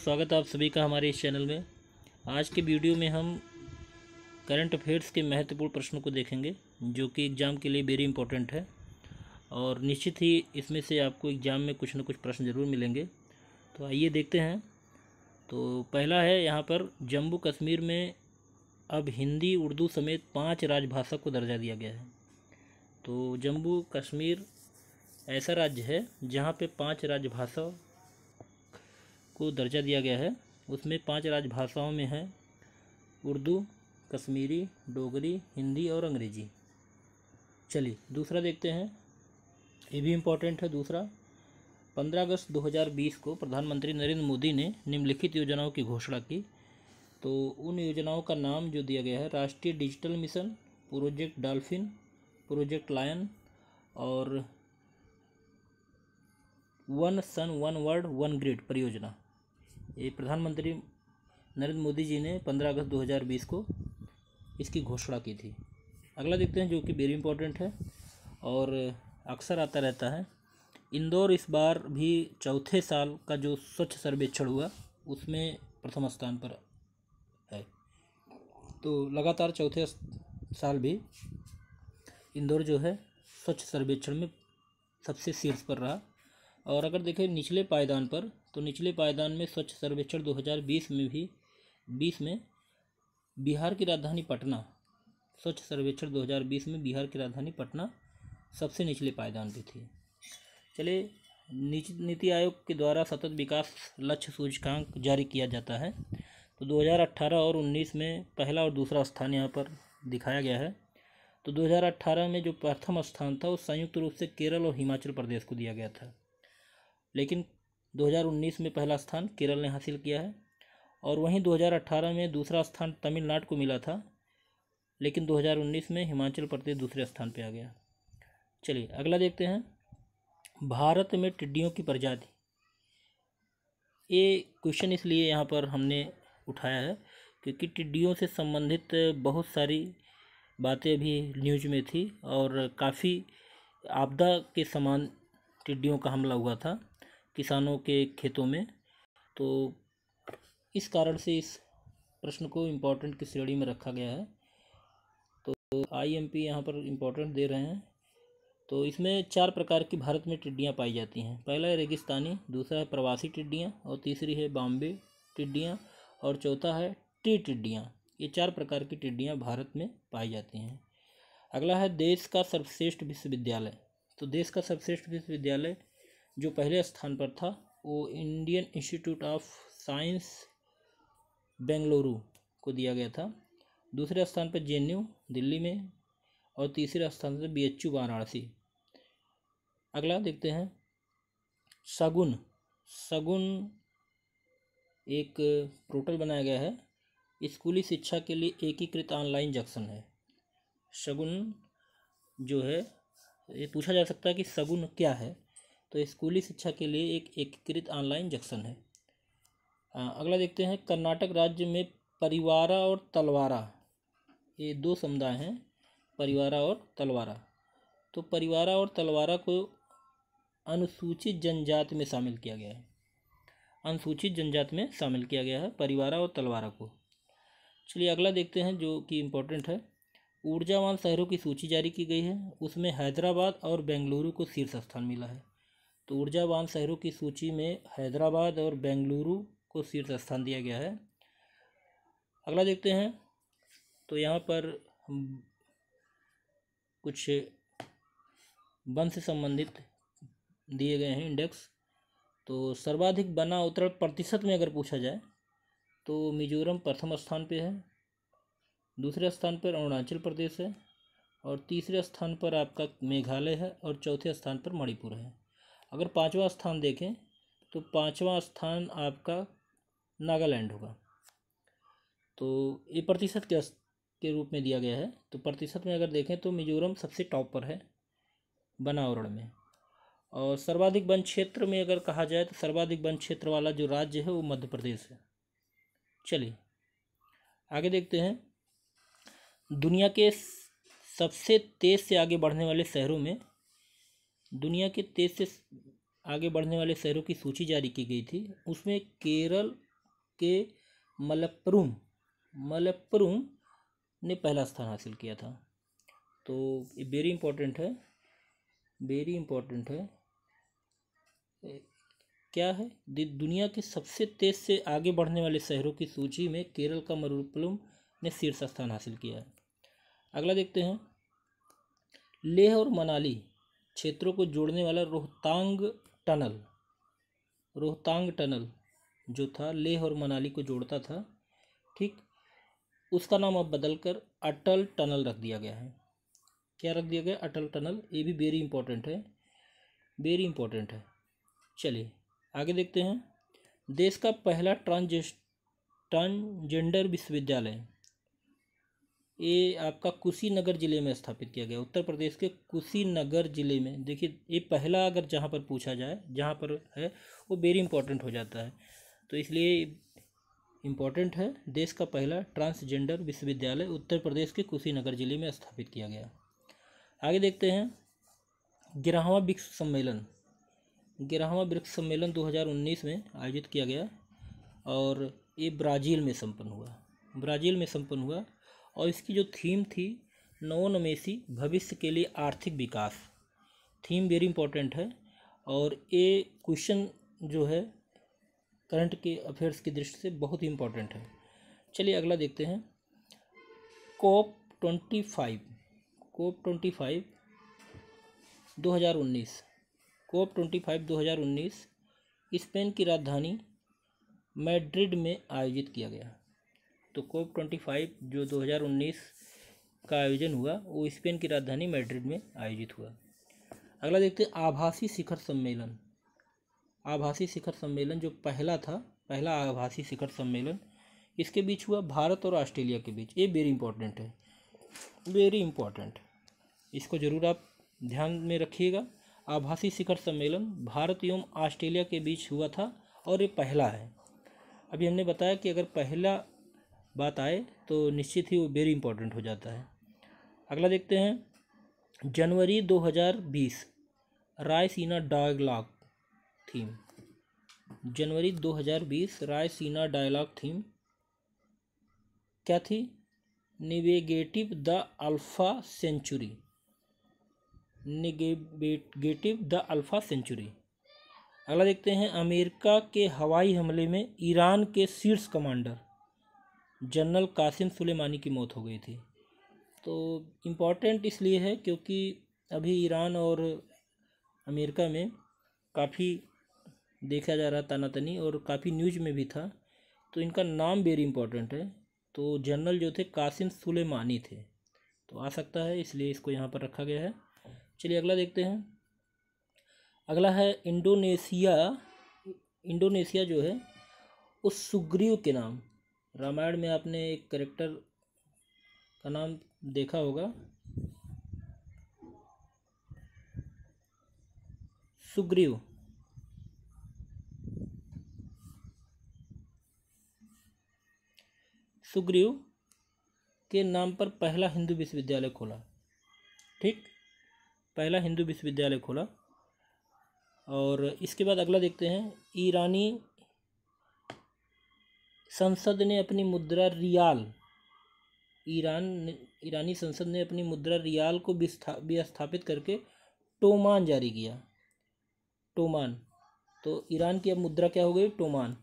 स्वागत है आप सभी का हमारे इस चैनल में आज के वीडियो में हम करंट अफेयर्स के महत्वपूर्ण प्रश्नों को देखेंगे जो कि एग्ज़ाम के लिए वेरी इंपॉर्टेंट है और निश्चित ही इसमें से आपको एग्ज़ाम में कुछ ना कुछ प्रश्न ज़रूर मिलेंगे तो आइए देखते हैं तो पहला है यहाँ पर जम्मू कश्मीर में अब हिंदी उर्दू समेत पाँच राजभाषा को दर्जा दिया गया है तो जम्मू कश्मीर ऐसा राज्य है जहाँ पे पांच राजभाषा को दर्जा दिया गया है उसमें पांच राजभाषाओं में है उर्दू कश्मीरी डोगरी हिंदी और अंग्रेजी चलिए दूसरा देखते हैं ये भी इम्पोर्टेंट है दूसरा पंद्रह अगस्त 2020 को प्रधानमंत्री नरेंद्र मोदी ने निम्नलिखित योजनाओं की घोषणा की तो उन योजनाओं का नाम जो दिया गया है राष्ट्रीय digital mission project dolphin project lion और one sun one world one grid परियोजना ये प्रधानमंत्री नरेंद्र मोदी जी ने 15 अगस्त 2020 को इसकी घोषणा की थी अगला देखते हैं जो कि वेरी इंपॉर्टेंट है और अक्सर आता रहता है इंदौर इस बार भी चौथे साल का जो स्वच्छ सर्वेक्षण हुआ उसमें प्रथम स्थान पर है तो लगातार चौथे साल भी इंदौर जो है स्वच्छ सर्वेक्षण में सबसे शीर्ष पर रहा और अगर देखें निचले पायदान पर तो निचले पायदान में स्वच्छ सर्वेक्षण 2020 में भी 20 में बिहार की राजधानी पटना स्वच्छ सर्वेक्षण 2020 में बिहार की राजधानी पटना सबसे निचले पायदान पर थी चले नीति आयोग के द्वारा सतत विकास लक्ष्य सूचकांक जारी किया जाता है तो 2018 और 19 में पहला और दूसरा स्थान यहाँ पर दिखाया गया है तो 2018 में जो प्रथम स्थान था वो संयुक्त रूप से केरल और हिमाचल प्रदेश को दिया गया था लेकिन 2019 में पहला स्थान केरल ने हासिल किया है और वहीं 2018 में दूसरा स्थान तमिलनाडु को मिला था लेकिन 2019 में हिमाचल प्रदेश दूसरे स्थान पर आ गया चलिए अगला देखते हैं भारत में टिड्डियों की प्रजाति ये क्वेश्चन इसलिए यहाँ पर हमने उठाया है क्योंकि टिड्डियों से संबंधित बहुत सारी बातें भी न्यूज में थी और काफ़ी आपदा के समान टिड्डियों का हमला हुआ था किसानों के खेतों में तो इस कारण से इस प्रश्न को इम्पोर्टेंट की श्रेणी में रखा गया है तो आई एम पी यहाँ पर इम्पोर्टेंट दे रहे हैं तो इसमें चार प्रकार की भारत में टिड्डियाँ पाई जाती हैं पहला है रेगिस्तानी दूसरा है प्रवासी टिड्डियाँ और तीसरी है बॉम्बे टिड्डियाँ और चौथा है टी टिड्डियाँ ये चार प्रकार की टिड्डियाँ भारत में पाई जाती हैं अगला है देश का सर्वश्रेष्ठ विश्वविद्यालय तो देश का सर्वश्रेष्ठ विश्वविद्यालय जो पहले स्थान पर था वो Indian Institute of Science Bengaluru को दिया गया था दूसरे स्थान पर जे दिल्ली में और तीसरे स्थान पर बी एच वाराणसी अगला देखते हैं सगुन सगुन एक पोर्टल बनाया गया है स्कूली शिक्षा के लिए एकीकृत ऑनलाइन जंक्शन है सगुन जो है ये पूछा जा सकता है कि सगुन क्या है तो स्कूली शिक्षा के लिए एक एकीकृत ऑनलाइन जंक्शन है अगला देखते हैं कर्नाटक राज्य में परिवारा और तलवारा ये दो समुदाय हैं परिवारा और तलवारा तो परिवारा और तलवारा को अनुसूचित जनजाति में शामिल किया गया है अनुसूचित जनजाति में शामिल किया गया है परिवारा और तलवारा को चलिए अगला देखते हैं जो कि इम्पोर्टेंट है ऊर्जावान शहरों की सूची जारी की गई है उसमें हैदराबाद और बेंगलुरु को शीर्ष स्थान मिला है तो ऊर्जावान शहरों की सूची में हैदराबाद और बेंगलुरु को शीर्ष स्थान दिया गया है अगला देखते हैं तो यहाँ पर कुछ वन से संबंधित दिए गए हैं इंडेक्स तो सर्वाधिक बना उत्तर प्रतिशत में अगर पूछा जाए तो मिजोरम प्रथम स्थान पे है दूसरे स्थान पर अरुणाचल प्रदेश है और तीसरे स्थान पर आपका मेघालय है और चौथे स्थान पर मणिपुर है अगर पाँचवा स्थान देखें तो पाँचवा स्थान आपका नागालैंड होगा तो ये प्रतिशत के के रूप में दिया गया है तो प्रतिशत में अगर देखें तो मिजोरम सबसे टॉप पर है बनावरण में और सर्वाधिक वन क्षेत्र में अगर कहा जाए तो सर्वाधिक वन क्षेत्र वाला जो राज्य है वो मध्य प्रदेश है चलिए आगे देखते हैं दुनिया के सबसे तेज़ से आगे बढ़ने वाले शहरों में दुनिया के तेज से आगे बढ़ने वाले शहरों की सूची जारी की गई थी उसमें केरल के मलप्परुम मलप्परुम ने पहला स्थान हासिल किया था तो ये वेरी इंपॉर्टेंट है वेरी इंपॉर्टेंट है क्या है दुनिया के सबसे तेज से आगे बढ़ने वाले शहरों की सूची में केरल का मरुपुलम ने शीर्ष स्थान हासिल किया है अगला देखते हैं लेह और मनाली क्षेत्रों को जोड़ने वाला रोहतांग टनल रोहतांग टनल जो था लेह और मनाली को जोड़ता था ठीक उसका नाम अब बदलकर अटल टनल रख दिया गया है क्या रख दिया गया अटल टनल ये भी वेरी इंपॉर्टेंट है वेरी इंपॉर्टेंट है चलिए आगे देखते हैं देश का पहला ट्रांसजे ट्रांसजेंडर विश्वविद्यालय ये आपका कुशीनगर ज़िले में स्थापित किया गया उत्तर प्रदेश के कुशीनगर ज़िले में देखिए ये पहला अगर जहाँ पर पूछा जाए जहाँ पर है वो वेरी इंपॉर्टेंट हो जाता है तो इसलिए इम्पॉर्टेंट है देश का पहला ट्रांसजेंडर विश्वविद्यालय उत्तर प्रदेश के कुशीनगर ज़िले में स्थापित किया गया आगे देखते हैं ग्यारहवा वृक्ष सम्मेलन ग्यारहवा वृक्ष सम्मेलन 2019 में आयोजित किया गया और ये ब्राज़ील में संपन्न हुआ ब्राज़ील में संपन्न हुआ और इसकी जो थीम थी नवोन्मेषी भविष्य के लिए आर्थिक विकास थीम वेरी इंपॉर्टेंट है और ये क्वेश्चन जो है करंट के अफेयर्स की दृष्टि से बहुत ही इम्पोर्टेंट है चलिए अगला देखते हैं COP twenty five COP twenty five दो हज़ार उन्नीस कोप ट्वेंटी फाइव दो हज़ार उन्नीस स्पेन की राजधानी मैड्रिड में आयोजित किया गया तो कोप ट्वेंटी फाइव जो दो हज़ार उन्नीस का आयोजन हुआ वो स्पेन की राजधानी मैड्रिड में आयोजित हुआ अगला देखते हैं आभासी शिखर सम्मेलन आभासी शिखर सम्मेलन जो पहला था पहला आभासी शिखर सम्मेलन इसके बीच हुआ भारत और ऑस्ट्रेलिया के बीच ये वेरी इंपॉर्टेंट है वेरी इंपॉर्टेंट इसको ज़रूर आप ध्यान में रखिएगा आभासी शिखर सम्मेलन भारत एवं ऑस्ट्रेलिया के बीच हुआ था और ये पहला है अभी हमने बताया कि अगर पहला बात आए तो निश्चित ही वो वेरी इंपॉर्टेंट हो जाता है अगला देखते हैं जनवरी 2020 रायसीना डायलॉग थीम जनवरी 2020 रायसीना डायलॉग थीम क्या थी navigating the alpha century negative the alpha century अगला देखते हैं अमेरिका के हवाई हमले में ईरान के शीर्ष कमांडर जनरल कासिम सुलेमानी की मौत हो गई थी तो इम्पॉर्टेंट इसलिए है क्योंकि अभी ईरान और अमेरिका में काफ़ी देखा जा रहा तनी और काफ़ी न्यूज में भी था तो इनका नाम वेरी इंपॉर्टेंट है तो जनरल जो थे कासिम सुलेमानी थे तो आ सकता है इसलिए इसको यहाँ पर रखा गया है चलिए अगला देखते हैं अगला है इंडोनेशिया इंडोनेशिया जो है उस सुग्रीव के नाम रामायण में आपने एक करेक्टर का नाम देखा होगा सुग्रीव सुग्रीव के नाम पर पहला हिंदू विश्वविद्यालय खोला ठीक पहला हिंदू विश्वविद्यालय खोला और इसके बाद अगला देखते हैं ईरानी संसद ने अपनी मुद्रा रियाल ईरान ईरानी संसद ने अपनी मुद्रा रियाल को विस्थापित करके टोमान जारी किया टोमान तो ईरान की अब मुद्रा क्या हो गई टोमान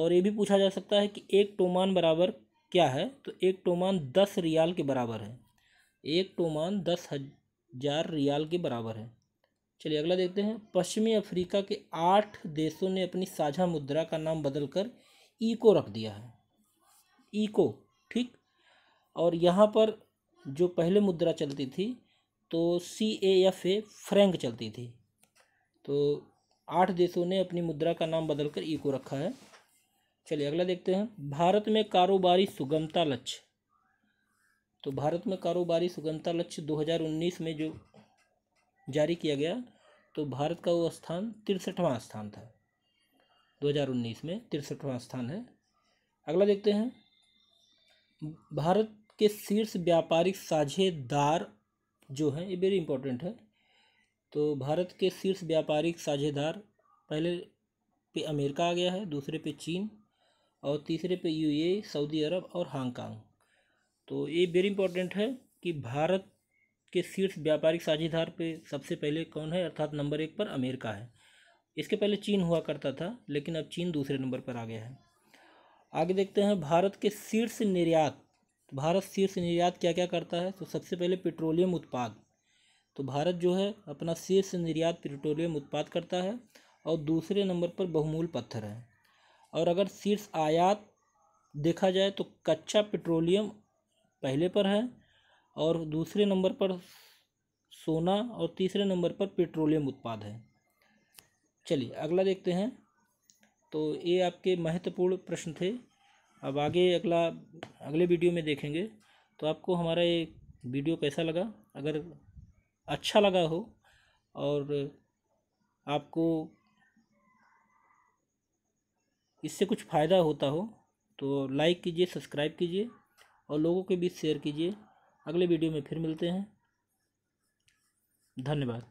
और ये भी पूछा जा सकता है कि एक टोमान बराबर क्या है तो एक टोमान दस रियाल के बराबर है एक टोमान दस हजार रियाल के बराबर है चलिए अगला देखते हैं पश्चिमी अफ्रीका के आठ देशों ने अपनी साझा मुद्रा का नाम बदलकर को रख दिया है ईको ठीक और यहाँ पर जो पहले मुद्रा चलती थी तो सी ए एफ ए फ्रैंक चलती थी तो आठ देशों ने अपनी मुद्रा का नाम बदलकर ईको रखा है चलिए अगला देखते हैं भारत में कारोबारी सुगमता लक्ष्य तो भारत में कारोबारी सुगमता लक्ष्य 2019 में जो जारी किया गया तो भारत का वो स्थान तिरसठवां स्थान था 2019 में तिरसठवां स्थान है अगला देखते हैं भारत के शीर्ष व्यापारिक साझेदार जो हैं ये वेरी इंपॉर्टेंट है तो भारत के शीर्ष व्यापारिक साझेदार पहले पे अमेरिका आ गया है दूसरे पे चीन और तीसरे पे यूएई सऊदी अरब और हांगकांग तो ये वेरी इंपॉर्टेंट है कि भारत के शीर्ष व्यापारिक साझेदार पे सबसे पहले कौन है अर्थात नंबर एक पर अमेरिका है इसके पहले चीन हुआ करता था लेकिन अब चीन दूसरे नंबर पर आ गया है आगे देखते हैं भारत के शीर्ष निर्यात भारत शीर्ष निर्यात क्या क्या करता है तो सबसे पहले पेट्रोलियम उत्पाद तो भारत जो है अपना शीर्ष निर्यात पेट्रोलियम उत्पाद करता है और दूसरे नंबर पर बहुमूल पत्थर है और अगर शीर्ष आयात देखा जाए तो कच्चा पेट्रोलियम पहले पर है और दूसरे नंबर पर सोना और तीसरे नंबर पर पेट्रोलियम उत्पाद है चलिए अगला देखते हैं तो ये आपके महत्वपूर्ण प्रश्न थे अब आगे अगला अगले वीडियो में देखेंगे तो आपको हमारा ये वीडियो कैसा लगा अगर अच्छा लगा हो और आपको इससे कुछ फ़ायदा होता हो तो लाइक कीजिए सब्सक्राइब कीजिए और लोगों के बीच शेयर कीजिए अगले वीडियो में फिर मिलते हैं धन्यवाद